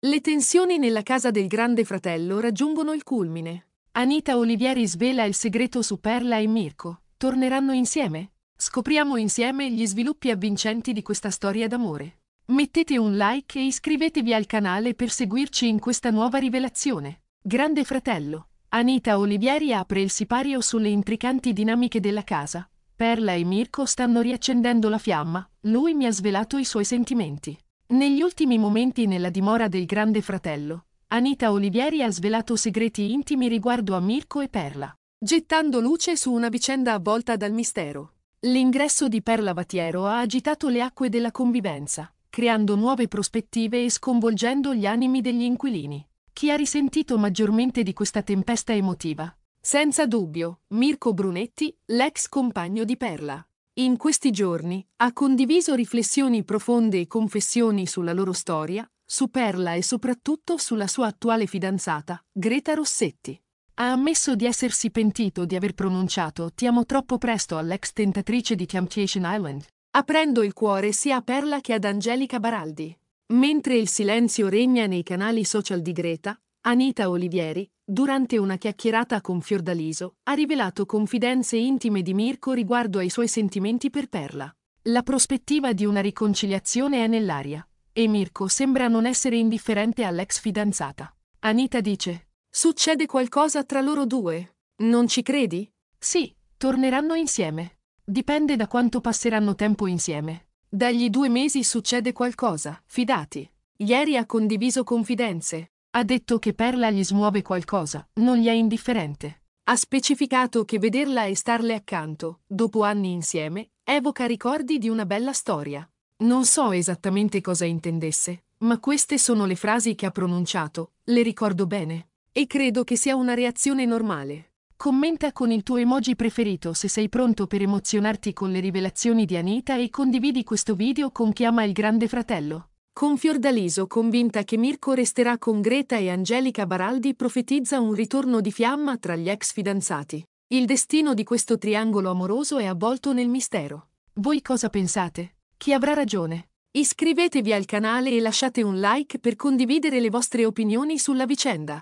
Le tensioni nella casa del grande fratello raggiungono il culmine. Anita Olivieri svela il segreto su Perla e Mirko. Torneranno insieme? Scopriamo insieme gli sviluppi avvincenti di questa storia d'amore. Mettete un like e iscrivetevi al canale per seguirci in questa nuova rivelazione. Grande fratello. Anita Olivieri apre il sipario sulle intricanti dinamiche della casa. Perla e Mirko stanno riaccendendo la fiamma. Lui mi ha svelato i suoi sentimenti. Negli ultimi momenti nella dimora del grande fratello, Anita Olivieri ha svelato segreti intimi riguardo a Mirko e Perla, gettando luce su una vicenda avvolta dal mistero. L'ingresso di Perla Vatiero ha agitato le acque della convivenza, creando nuove prospettive e sconvolgendo gli animi degli inquilini. Chi ha risentito maggiormente di questa tempesta emotiva? Senza dubbio, Mirko Brunetti, l'ex compagno di Perla in questi giorni, ha condiviso riflessioni profonde e confessioni sulla loro storia, su Perla e soprattutto sulla sua attuale fidanzata, Greta Rossetti. Ha ammesso di essersi pentito di aver pronunciato ti amo troppo presto all'ex tentatrice di Temptation Island, aprendo il cuore sia a Perla che ad Angelica Baraldi. Mentre il silenzio regna nei canali social di Greta, Anita Olivieri, durante una chiacchierata con Fiordaliso, ha rivelato confidenze intime di Mirko riguardo ai suoi sentimenti per Perla. La prospettiva di una riconciliazione è nell'aria, e Mirko sembra non essere indifferente all'ex fidanzata. Anita dice, succede qualcosa tra loro due. Non ci credi? Sì, torneranno insieme. Dipende da quanto passeranno tempo insieme. Dagli due mesi succede qualcosa, fidati. Ieri ha condiviso confidenze, ha detto che Perla gli smuove qualcosa, non gli è indifferente. Ha specificato che vederla e starle accanto, dopo anni insieme, evoca ricordi di una bella storia. Non so esattamente cosa intendesse, ma queste sono le frasi che ha pronunciato, le ricordo bene. E credo che sia una reazione normale. Commenta con il tuo emoji preferito se sei pronto per emozionarti con le rivelazioni di Anita e condividi questo video con chi ama il grande fratello. Con Fiordaliso convinta che Mirko resterà con Greta e Angelica Baraldi profetizza un ritorno di fiamma tra gli ex fidanzati. Il destino di questo triangolo amoroso è avvolto nel mistero. Voi cosa pensate? Chi avrà ragione? Iscrivetevi al canale e lasciate un like per condividere le vostre opinioni sulla vicenda.